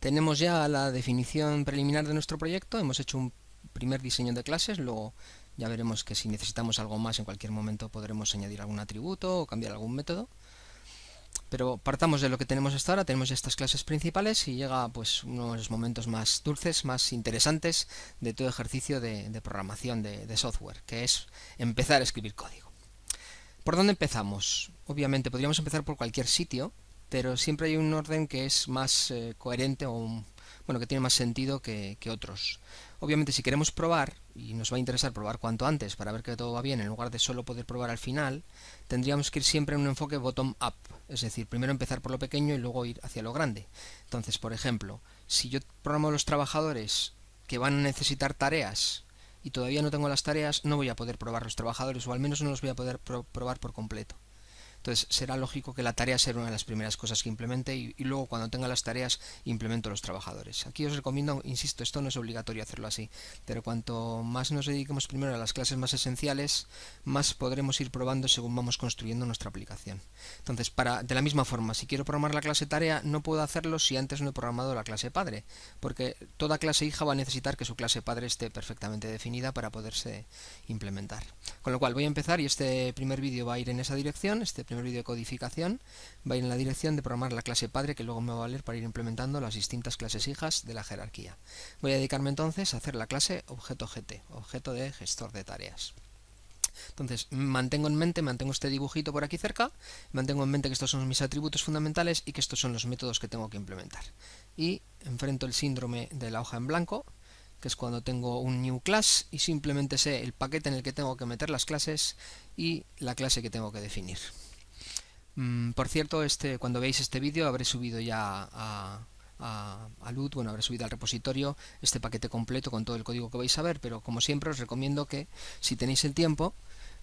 Tenemos ya la definición preliminar de nuestro proyecto, hemos hecho un primer diseño de clases, luego ya veremos que si necesitamos algo más en cualquier momento podremos añadir algún atributo o cambiar algún método. Pero partamos de lo que tenemos hasta ahora, tenemos ya estas clases principales y llega pues uno de los momentos más dulces, más interesantes de todo ejercicio de, programación de software, que es empezar a escribir código. ¿Por dónde empezamos? Obviamente podríamos empezar por cualquier sitio, pero siempre hay un orden que es más eh, coherente o bueno, que tiene más sentido que, otros. Obviamente si queremos probar, y nos va a interesar probar cuanto antes para ver que todo va bien, en lugar de solo poder probar al final, tendríamos que ir siempre en un enfoque bottom-up, es decir, primero empezar por lo pequeño y luego ir hacia lo grande. Entonces, por ejemplo, si yo programo los trabajadores que van a necesitar tareas y todavía no tengo las tareas, no voy a poder probar los trabajadores, o al menos no los voy a poder probar por completo. Entonces será lógico que la tarea sea una de las primeras cosas que implemente y, luego cuando tenga las tareas implemento los trabajadores. Aquí os recomiendo, insisto, esto no es obligatorio hacerlo así, pero cuanto más nos dediquemos primero a las clases más esenciales, más podremos ir probando según vamos construyendo nuestra aplicación. Entonces, para, de la misma forma, si quiero programar la clase tarea, no puedo hacerlo si antes no he programado la clase padre, porque toda clase hija va a necesitar que su clase padre esté perfectamente definida para poderse implementar. Con lo cual voy a empezar y este primer vídeo va a ir en esa dirección, este primer vídeo de codificación va a ir en la dirección de programar la clase padre que luego me va a valer para ir implementando las distintas clases hijas de la jerarquía. Voy a dedicarme entonces a hacer la clase objeto GT, objeto de gestor de tareas. Entonces, mantengo en mente, mantengo este dibujito por aquí cerca, mantengo en mente que estos son mis atributos fundamentales y que estos son los métodos que tengo que implementar. Y enfrento el síndrome de la hoja en blanco, que es cuando tengo un new class y simplemente sé el paquete en el que tengo que meter las clases y la clase que tengo que definir. Mm, por cierto, este, cuando veáis este vídeo habré subido ya a, a, Lut, bueno, habré subido al repositorio este paquete completo con todo el código que vais a ver, pero como siempre os recomiendo que si tenéis el tiempo,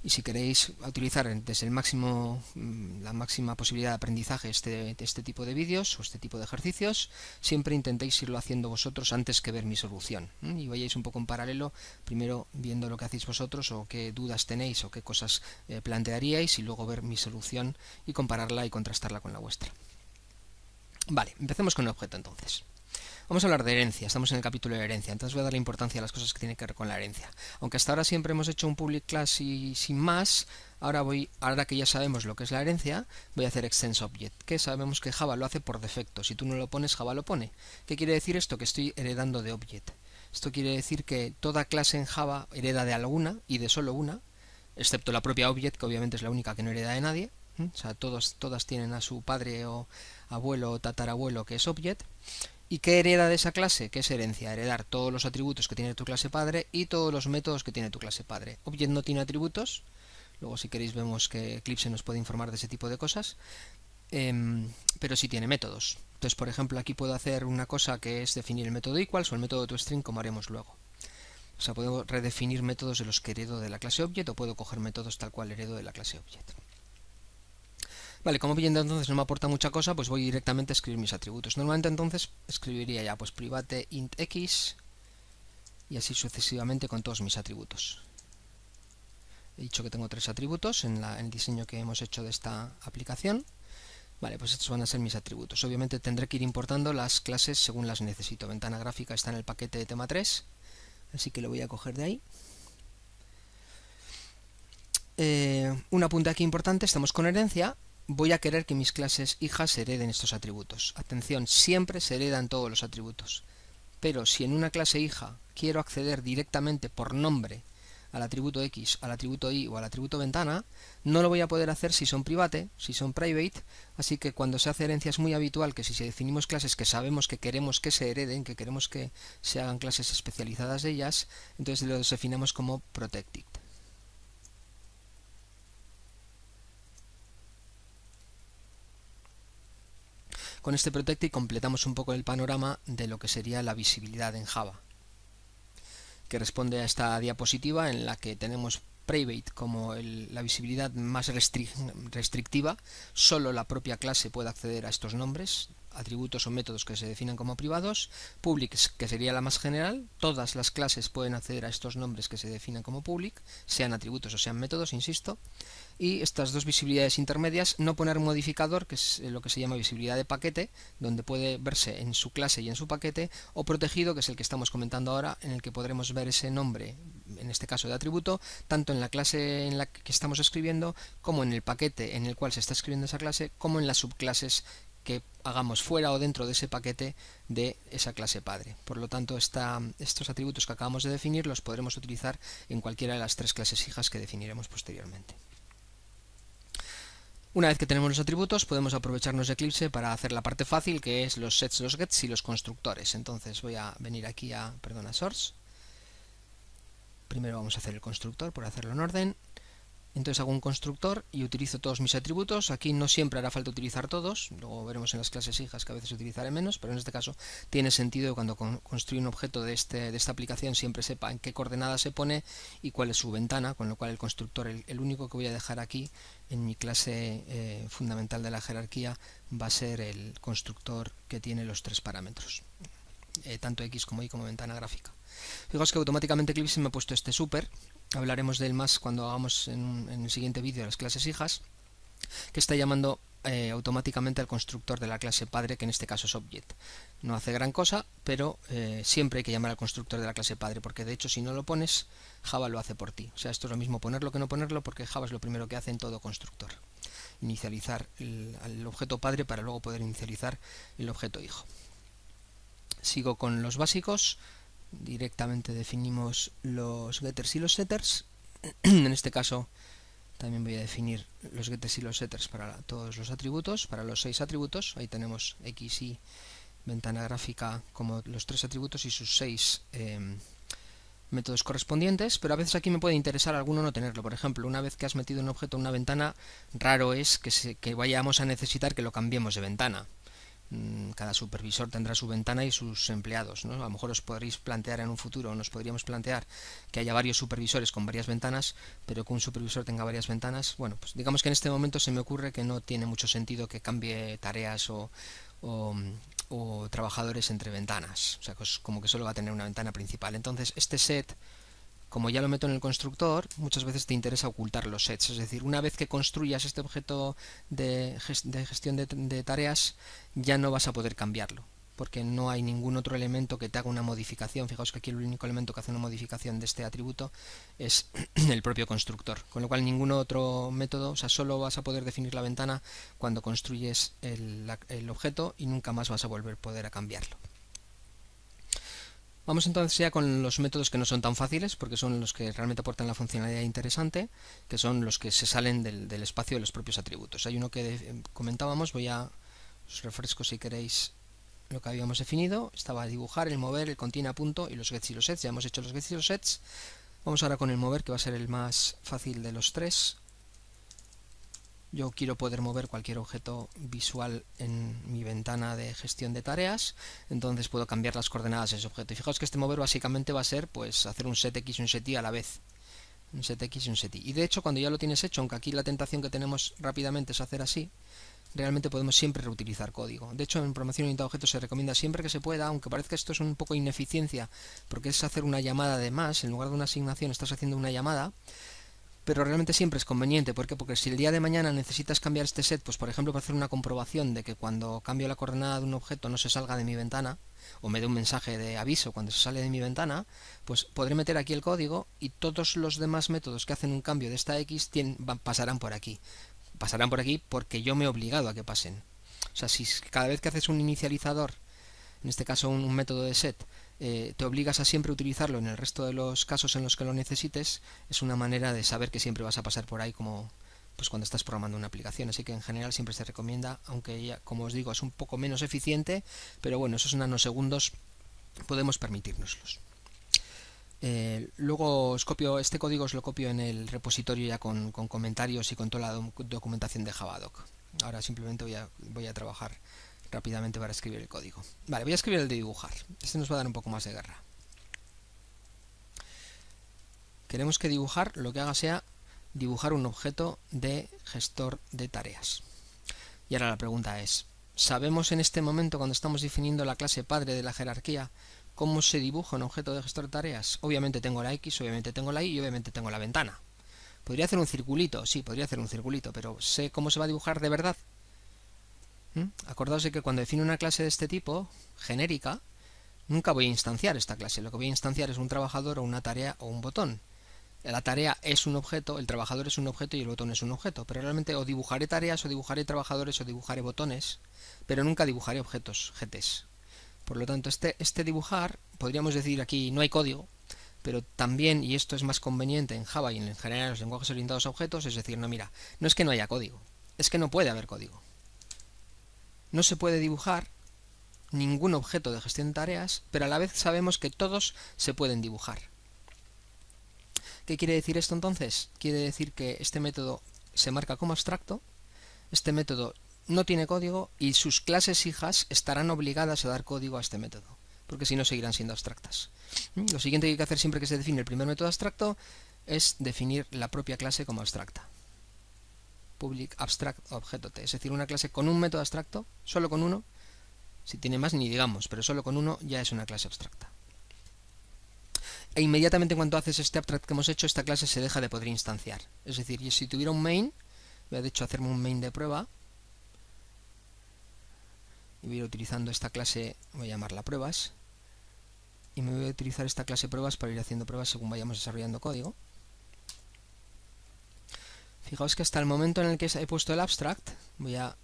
y si queréis utilizar desde el máximo, mm, la máxima posibilidad de aprendizaje este, este tipo de vídeos o este tipo de ejercicios, siempre intentéis irlo haciendo vosotros antes que ver mi solución. Y vayáis un poco en paralelo, primero viendo lo que hacéis vosotros o qué dudas tenéis o qué cosas eh, plantearíais y luego ver mi solución y compararla y contrastarla con la vuestra. Vale, empecemos con el objeto entonces. Vamos a hablar de herencia, estamos en el capítulo de herencia, entonces voy a la importancia a las cosas que tienen que ver con la herencia. Aunque hasta ahora siempre hemos hecho un public class y sin más, ahora voy, ahora que ya sabemos lo que es la herencia, voy a hacer extends object, que sabemos que Java lo hace por defecto, si tú no lo pones Java lo pone. ¿Qué quiere decir esto? Que estoy heredando de object. Esto quiere decir que toda clase en Java hereda de alguna y de solo una, excepto la propia object, que obviamente es la única que no hereda de nadie. O sea, todas tienen a su padre o abuelo o tatarabuelo que es object. ¿Y qué hereda de esa clase? ¿Qué es herencia? Heredar todos los atributos que tiene tu clase padre y todos los métodos que tiene tu clase padre. Object no tiene atributos. Luego si queréis vemos que Eclipse nos puede informar de ese tipo de cosas. Em, pero sí tiene métodos. Entonces, por ejemplo, aquí puedo hacer una cosa que es definir el método equals o el método toString como haremos luego. O sea, puedo redefinir métodos de los que heredo de la clase object o puedo coger métodos tal cual heredo de la clase object. Vale, como viendo entonces no me aporta mucha cosa, pues voy directamente a escribir mis atributos. Normalmente entonces escribiría ya pues private int x y así sucesivamente con todos mis atributos. He dicho que tengo tres atributos en, el diseño que hemos hecho de esta aplicación. Vale, pues estos van a ser mis atributos. Obviamente tendré que ir importando las clases según las necesito. Ventana gráfica está en el paquete de tema 3, así que lo voy a coger de ahí. Eh, una punta aquí importante, estamos con herencia, voy a querer que mis clases hijas hereden estos atributos. Atención, siempre se heredan todos los atributos. Pero si en una clase hija quiero acceder directamente por nombre al atributo X, al atributo Y o al atributo ventana, no lo voy a poder hacer si son private, si son private, así que cuando se hace herencia es muy habitual que si definimos clases que sabemos que queremos que se hereden, que queremos que se hagan clases especializadas de ellas, entonces lo definimos como protected. Con este y completamos un poco el panorama de lo que sería la visibilidad en Java, que responde a esta diapositiva en la que tenemos private como la visibilidad más restrictiva, solo la propia clase puede acceder a estos nombres, atributos o métodos que se definan como privados, publics, que sería la más general, todas las clases pueden acceder a estos nombres que se definan como public, sean atributos o sean métodos, insisto, y estas dos visibilidades intermedias, no poner modificador, que es eh, lo que se llama visibilidad de paquete, donde puede verse en su clase y en su paquete, o protegido, que es el que estamos comentando ahora, en el que podremos ver ese nombre, en este caso de atributo, tanto en la clase en la que estamos escribiendo, como en el paquete en el cual se está escribiendo esa clase, como en las subclases que hagamos fuera o dentro de ese paquete de esa clase padre. Por lo tanto, estos atributos que acabamos de definir los podremos utilizar en cualquiera de las tres clases hijas que definiremos posteriormente. Una vez que tenemos los atributos, podemos aprovecharnos de Eclipse para hacer la parte fácil, que es los sets, los gets y los constructores. Entonces voy a venir aquí a, perdón, a Source. Primero vamos a hacer el constructor por hacerlo en orden. Entonces hago un constructor y utilizo todos mis atributos. Aquí no siempre hará falta utilizar todos. Luego veremos en las clases hijas que a veces utilizaré menos, pero en este caso tiene sentido cuando construye un objeto este, de, esta aplicación siempre sepa en qué coordenada se pone y cuál es su ventana, con lo cual el constructor, el, único que voy a dejar aquí en mi clase eh, fundamental de la jerarquía, va a ser el constructor que tiene los tres parámetros, eh, tanto X como Y como ventana gráfica. Fijaos que automáticamente Eclipse me ha puesto este super, hablaremos del más cuando hagamos en, el siguiente vídeo las clases hijas, que está llamando eh, automáticamente al constructor de la clase padre, que en este caso es object. No hace gran cosa, pero eh, siempre hay que llamar al constructor de la clase padre, porque de hecho si no lo pones, Java lo hace por ti. O sea, esto es lo mismo ponerlo que no ponerlo, porque Java es lo primero que hace en todo constructor. Inicializar el objeto padre para luego poder inicializar el objeto hijo. Sigo con los básicos directamente definimos los getters y los setters. en este caso también voy a definir los getters y los setters para todos los atributos, para los seis atributos. Ahí tenemos x, y, ventana gráfica como los tres atributos y sus seis em, métodos correspondientes, pero a veces aquí me puede interesar alguno no tenerlo. Por ejemplo, una vez que has metido un objeto en una ventana, raro es que vayamos a necesitar que lo cambiemos de ventana. Mm, cada supervisor tendrá su ventana y sus empleados. ¿no? A lo mejor os podréis plantear en un futuro, nos podríamos plantear que haya varios supervisores con varias ventanas, pero que un supervisor tenga varias ventanas. Bueno, pues digamos que en este momento se me ocurre que no tiene mucho sentido que cambie tareas o, trabajadores entre ventanas. O sea, como que solo va a tener una ventana principal. Entonces, este set como ya lo meto en el constructor, muchas veces te interesa ocultar los sets. Es decir, una vez que construyas este objeto de, gestión de, tareas, ya no vas a poder cambiarlo, porque no hay ningún otro elemento que te haga una modificación. Fijaos que aquí el único elemento que hace una modificación de este atributo es el propio constructor, con lo cual ningún otro método, o sea, solo vas a poder definir la ventana cuando construyes el, objeto y nunca más vas a volver a poder a cambiarlo. Vamos entonces ya con los métodos que no son tan fáciles, porque son los que realmente aportan la funcionalidad interesante, que son los que se salen del, espacio de los propios atributos. Hay uno que eh, comentábamos, voy a os refresco si queréis lo que habíamos definido, estaba dibujar, el mover, el contiene a punto y los gets y los sets, ya hemos hecho los gets y los sets. Vamos ahora con el mover, que va a ser el más fácil de los tres. Yo quiero poder mover cualquier objeto visual en mi ventana de gestión de tareas, entonces puedo cambiar las coordenadas de ese objeto. Y fijaos que este mover básicamente va a ser pues hacer un setx y un seti a la vez. Un setx y un seti. Y de hecho cuando ya lo tienes hecho, aunque aquí la tentación que tenemos rápidamente es hacer así, realmente podemos siempre reutilizar código. De hecho, en programación orientada a objetos se recomienda siempre que se pueda, aunque parezca esto es un poco ineficiencia, porque es hacer una llamada de más, en lugar de una asignación estás haciendo una llamada, pero realmente siempre es conveniente. ¿Por qué? Porque si el día de mañana necesitas cambiar este set, pues por ejemplo para hacer una comprobación de que cuando cambio la coordenada de un objeto no se salga de mi ventana, o me dé un mensaje de aviso cuando se sale de mi ventana, pues podré meter aquí el código y todos los demás métodos que hacen un cambio de esta X tienen, pasarán por aquí. Pasarán por aquí porque yo me he obligado a que pasen. O sea, si cada vez que haces un inicializador en este caso un, método de set, eh, te obligas a siempre utilizarlo en el resto de los casos en los que lo necesites, es una manera de saber que siempre vas a pasar por ahí como pues cuando estás programando una aplicación, así que en general siempre se recomienda, aunque ya, como os digo, es un poco menos eficiente, pero bueno, esos nanosegundos podemos permitirnoslos. Eh, luego copio, este código os lo copio en el repositorio ya con, comentarios y con toda la documentación de Javadoc. Ahora simplemente voy a trabajar rápidamente para escribir el código. Vale, voy a escribir el de dibujar. Este nos va a dar un poco más de guerra. Queremos que dibujar lo que haga sea dibujar un objeto de gestor de tareas. Y ahora la pregunta es, ¿sabemos en este momento cuando estamos definiendo la clase padre de la jerarquía cómo se dibuja un objeto de gestor de tareas? Obviamente tengo la X, obviamente tengo la Y y obviamente tengo la ventana. ¿Podría hacer un circulito? Sí, podría hacer un circulito, pero ¿sé cómo se va a dibujar de verdad? Acordaos que cuando defino una clase de este tipo, genérica, nunca voy a instanciar esta clase. Lo que voy a instanciar es un trabajador o una tarea o un botón. La tarea es un objeto, el trabajador es un objeto y el botón es un objeto. Pero realmente o dibujaré tareas o dibujaré trabajadores o dibujaré botones, pero nunca dibujaré objetos, GTs. Por lo tanto, este, este dibujar, podríamos decir aquí no hay código, pero también, y esto es más conveniente en Java y en general en los lenguajes orientados a objetos, es decir, no, mira, no es que no haya código, es que no puede haber código. No se puede dibujar ningún objeto de gestión de tareas, pero a la vez sabemos que todos se pueden dibujar. ¿Qué quiere decir esto entonces? Quiere decir que este método se marca como abstracto, este método no tiene código y sus clases hijas estarán obligadas a dar código a este método, porque si no seguirán siendo abstractas. Mm, lo siguiente que hay que hacer siempre que se define el primer método abstracto es definir la propia clase como abstracta public abstract objeto t, es decir, una clase con un método abstracto, solo con uno, si tiene más ni digamos, pero solo con uno ya es una clase abstracta. E inmediatamente en cuanto haces este abstract que hemos hecho, esta clase se deja de poder instanciar. Es decir, si tuviera un main, voy a de hecho hacerme un main de prueba, y voy a ir utilizando esta clase, voy a llamarla pruebas, y me voy a utilizar esta clase pruebas para ir haciendo pruebas según vayamos desarrollando código. Fijaos que hasta el momento en el que he puesto el abstract, voy a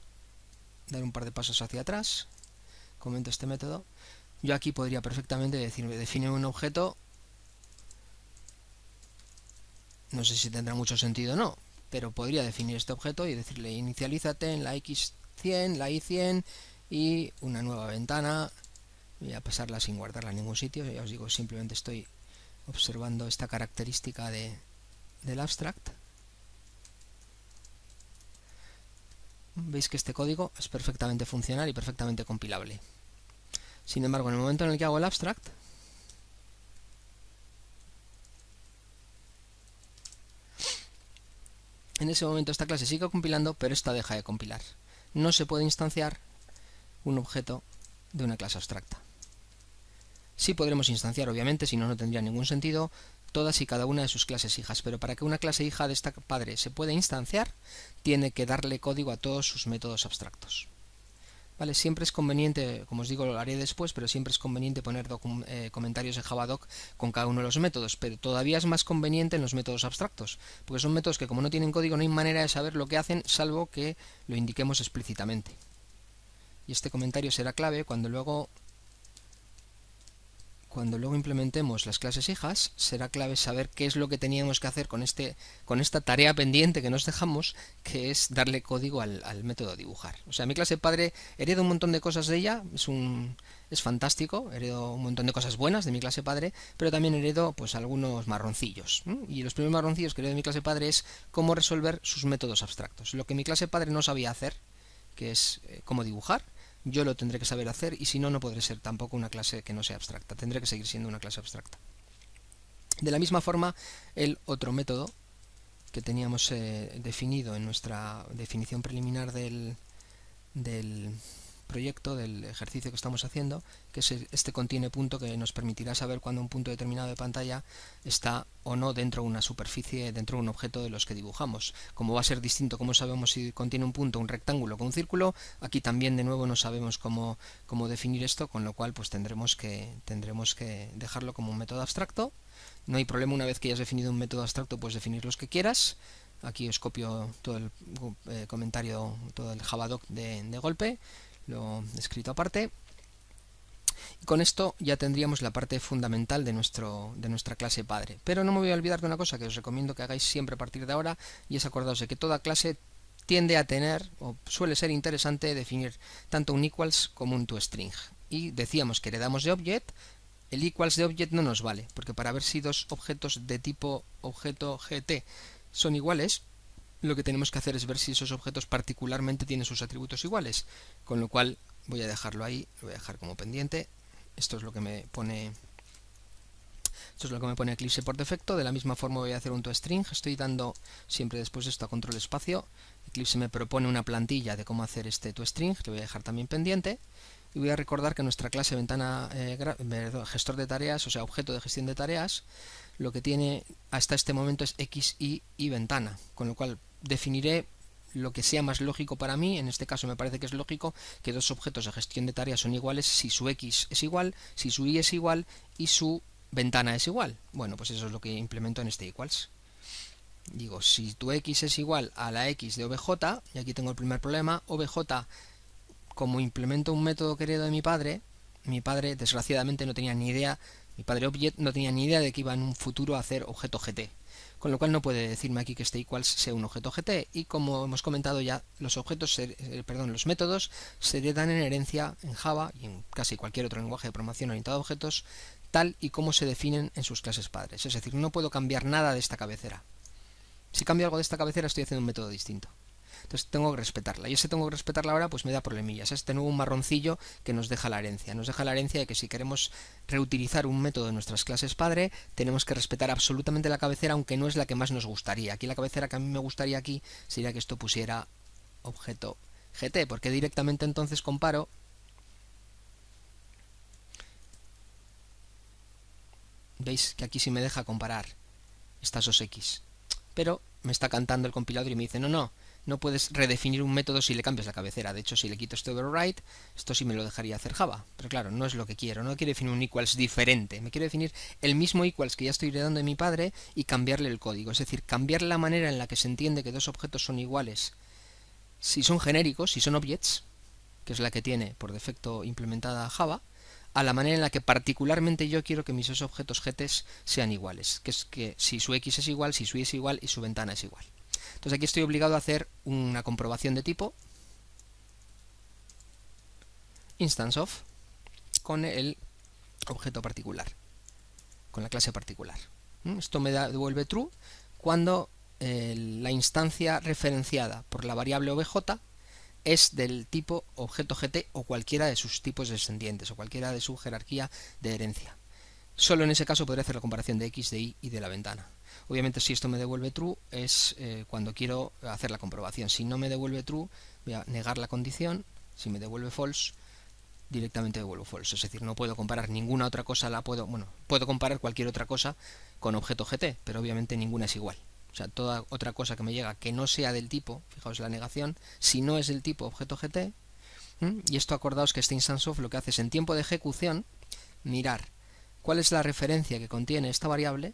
dar un par de pasos hacia atrás, comento este método, yo aquí podría perfectamente decirme, define un objeto, no sé si tendrá mucho sentido o no, pero podría definir este objeto y decirle inicialízate en la X100, la Y100 y una nueva ventana, voy a pasarla sin guardarla en ningún sitio, ya os digo, simplemente estoy observando esta característica del abstract, veis que este código es perfectamente funcional y perfectamente compilable. Sin embargo, en el momento en el que hago el abstract, en ese momento esta clase sigue compilando, pero esta deja de compilar. No se puede instanciar un objeto de una clase abstracta. Sí podremos instanciar, obviamente, si no, no tendría ningún sentido, todas y cada una de sus clases hijas, pero para que una clase hija de esta padre se pueda instanciar, tiene que darle código a todos sus métodos abstractos. ¿Vale? Siempre es conveniente, como os digo, lo haré después, pero siempre es conveniente poner eh, comentarios en Javadoc con cada uno de los métodos, pero todavía es más conveniente en los métodos abstractos, porque son métodos que como no tienen código no hay manera de saber lo que hacen, salvo que lo indiquemos explícitamente. Y este comentario será clave cuando luego cuando luego implementemos las clases hijas, será clave saber qué es lo que teníamos que hacer con, este, con esta tarea pendiente que nos dejamos, que es darle código al, método dibujar. O sea, mi clase padre heredo un montón de cosas de ella, es, un, es fantástico, heredo un montón de cosas buenas de mi clase padre, pero también heredo pues algunos marroncillos. Y los primeros marroncillos que heredo de mi clase padre es cómo resolver sus métodos abstractos. Lo que mi clase padre no sabía hacer, que es eh, cómo dibujar, yo lo tendré que saber hacer y si no, no podré ser tampoco una clase que no sea abstracta. Tendré que seguir siendo una clase abstracta. De la misma forma, el otro método que teníamos eh, definido en nuestra definición preliminar del proyecto, del ejercicio que estamos haciendo, que es este contiene punto que nos permitirá saber cuando un punto determinado de pantalla está o no dentro de una superficie, dentro de un objeto de los que dibujamos. Como va a ser distinto, como sabemos si contiene un punto, un rectángulo con un círculo, aquí también de nuevo no sabemos cómo, cómo definir esto, con lo cual pues tendremos que, tendremos que dejarlo como un método abstracto. No hay problema una vez que hayas definido un método abstracto, puedes definir los que quieras aquí os copio todo el eh, comentario, todo el Javadoc de, de golpe lo escrito aparte. Y con esto ya tendríamos la parte fundamental de, nuestro, de nuestra clase padre. Pero no me voy a olvidar de una cosa que os recomiendo que hagáis siempre a partir de ahora, y es acordaros de que toda clase tiende a tener, o suele ser interesante, definir tanto un equals como un toString. Y decíamos que heredamos de object, el equals de object no nos vale, porque para ver si dos objetos de tipo objeto GT son iguales, lo que tenemos que hacer es ver si esos objetos particularmente tienen sus atributos iguales, con lo cual voy a dejarlo ahí, lo voy a dejar como pendiente, esto es lo que me pone esto es lo que me pone Eclipse por defecto, de la misma forma voy a hacer un toString, estoy dando siempre después esto a control espacio, Eclipse me propone una plantilla de cómo hacer este toString, Lo voy a dejar también pendiente, y voy a recordar que nuestra clase ventana eh, gestor de tareas, o sea, objeto de gestión de tareas, lo que tiene hasta este momento es X, Y y ventana, con lo cual definiré lo que sea más lógico para mí, en este caso me parece que es lógico que dos objetos de gestión de tareas son iguales si su X es igual, si su Y es igual y su ventana es igual. Bueno, pues eso es lo que implemento en este equals. Digo, si tu X es igual a la X de OBJ, y aquí tengo el primer problema, OBJ, como implemento un método querido de mi padre, mi padre desgraciadamente no tenía ni idea mi padre objeto no tenía ni idea de que iba en un futuro a hacer objeto GT, con lo cual no puede decirme aquí que este equals sea un objeto GT y como hemos comentado ya, los objetos, eh, perdón, los métodos se dan en herencia en Java y en casi cualquier otro lenguaje de programación orientado a objetos tal y como se definen en sus clases padres, es decir, no puedo cambiar nada de esta cabecera. Si cambio algo de esta cabecera estoy haciendo un método distinto. Entonces tengo que respetarla. Y ese tengo que respetarla ahora pues me da problemillas. este nuevo un marroncillo que nos deja la herencia. Nos deja la herencia de que si queremos reutilizar un método de nuestras clases padre, tenemos que respetar absolutamente la cabecera, aunque no es la que más nos gustaría. Aquí la cabecera que a mí me gustaría aquí sería que esto pusiera objeto GT, porque directamente entonces comparo veis que aquí sí me deja comparar estas dos X. Pero me está cantando el compilador y me dice, no, no, no puedes redefinir un método si le cambias la cabecera. De hecho, si le quito este override, esto sí me lo dejaría hacer Java. Pero claro, no es lo que quiero. No quiero definir un equals diferente. Me quiero definir el mismo equals que ya estoy heredando de mi padre y cambiarle el código. Es decir, cambiar la manera en la que se entiende que dos objetos son iguales. Si son genéricos, si son objects, que es la que tiene por defecto implementada Java, a la manera en la que particularmente yo quiero que mis dos objetos GTs sean iguales, que es que si su X es igual, si su Y es igual y su ventana es igual. Entonces aquí estoy obligado a hacer una comprobación de tipo instance of con el objeto particular, con la clase particular. ¿Mm? Esto me devuelve true cuando eh, la instancia referenciada por la variable obj es del tipo objeto gt o cualquiera de sus tipos descendientes o cualquiera de su jerarquía de herencia. Solo en ese caso podré hacer la comparación de x, de y y de la ventana. Obviamente si esto me devuelve true es eh, cuando quiero hacer la comprobación. Si no me devuelve true, voy a negar la condición. Si me devuelve false, directamente devuelvo false. Es decir, no puedo comparar ninguna otra cosa, la puedo, bueno, puedo comparar cualquier otra cosa con objeto GT, pero obviamente ninguna es igual. O sea, toda otra cosa que me llega que no sea del tipo, fijaos la negación, si no es del tipo objeto GT, y esto acordaos que este instance of lo que hace es en tiempo de ejecución mirar cuál es la referencia que contiene esta variable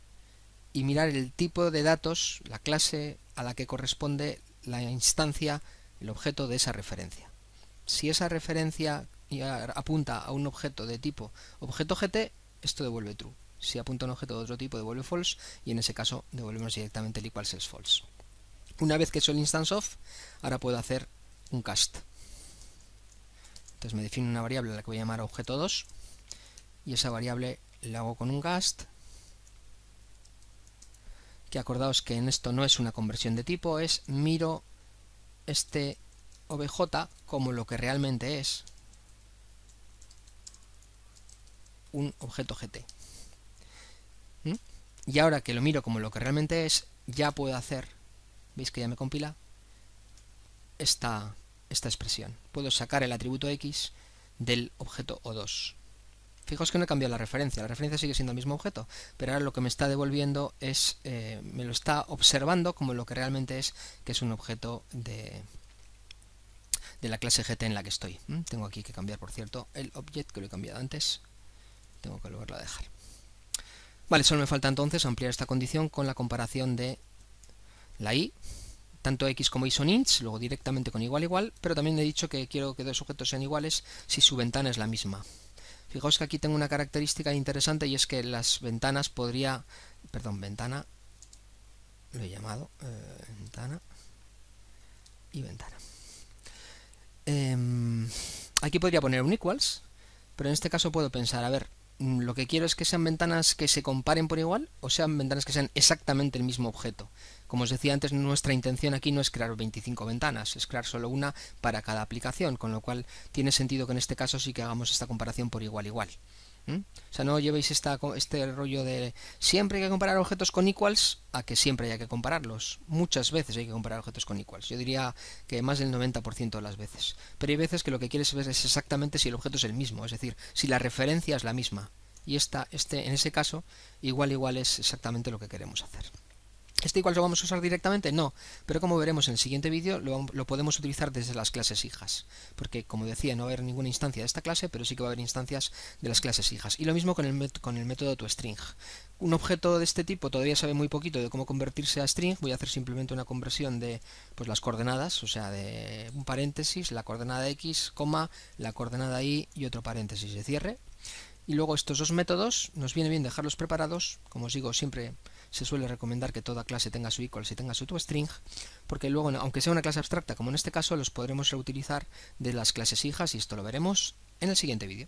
y mirar el tipo de datos, la clase a la que corresponde la instancia, el objeto de esa referencia. Si esa referencia apunta a un objeto de tipo objeto GT, esto devuelve true. Si apunta a un objeto de otro tipo, devuelve false y en ese caso devolvemos directamente el equals es false. Una vez que soy hecho el instance of, ahora puedo hacer un cast. Entonces me define una variable a la que voy a llamar objeto2 y esa variable la hago con un cast que acordaos que en esto no es una conversión de tipo, es miro este OBJ como lo que realmente es un objeto GT. ¿Mm? Y ahora que lo miro como lo que realmente es, ya puedo hacer, veis que ya me compila, esta, esta expresión. Puedo sacar el atributo X del objeto O2. Fijaos que no he cambiado la referencia, la referencia sigue siendo el mismo objeto, pero ahora lo que me está devolviendo es, eh, me lo está observando como lo que realmente es, que es un objeto de, de la clase GT en la que estoy. Tengo aquí que cambiar, por cierto, el object que lo he cambiado antes, tengo que volverlo a dejar. Vale, solo me falta entonces ampliar esta condición con la comparación de la i, tanto x como y son ints, luego directamente con igual igual, pero también he dicho que quiero que dos objetos sean iguales si su ventana es la misma. Fijaos que aquí tengo una característica interesante y es que las ventanas podría... Perdón, ventana. Lo he llamado. Eh, ventana. Y ventana. Em, aquí podría poner un equals, pero en este caso puedo pensar, a ver, Mm, lo que quiero es que sean ventanas que se comparen por igual o sean ventanas que sean exactamente el mismo objeto. Como os decía antes, nuestra intención aquí no es crear 25 ventanas, es crear solo una para cada aplicación, con lo cual tiene sentido que en este caso sí que hagamos esta comparación por igual igual. ¿Mm? O sea, no llevéis este rollo de siempre hay que comparar objetos con equals a que siempre hay que compararlos. Muchas veces hay que comparar objetos con equals. Yo diría que más del 90% de las veces. Pero hay veces que lo que quieres ver es exactamente si el objeto es el mismo, es decir, si la referencia es la misma. Y esta, este, en ese caso, igual igual es exactamente lo que queremos hacer. ¿Este igual lo vamos a usar directamente? No, pero como veremos en el siguiente vídeo, lo, podemos utilizar desde las clases hijas, porque como decía, no va a haber ninguna instancia de esta clase, pero sí que va a haber instancias de las clases hijas. Y lo mismo con el, con el método toString. Un objeto de este tipo todavía sabe muy poquito de cómo convertirse a string, voy a hacer simplemente una conversión de pues, las coordenadas, o sea, de un paréntesis, la coordenada x, coma, la coordenada y y otro paréntesis de cierre. Y luego estos dos métodos nos viene bien dejarlos preparados, como os digo, siempre se suele recomendar que toda clase tenga su equals y tenga su toString, porque luego, aunque sea una clase abstracta, como en este caso, los podremos reutilizar de las clases hijas y esto lo veremos en el siguiente vídeo.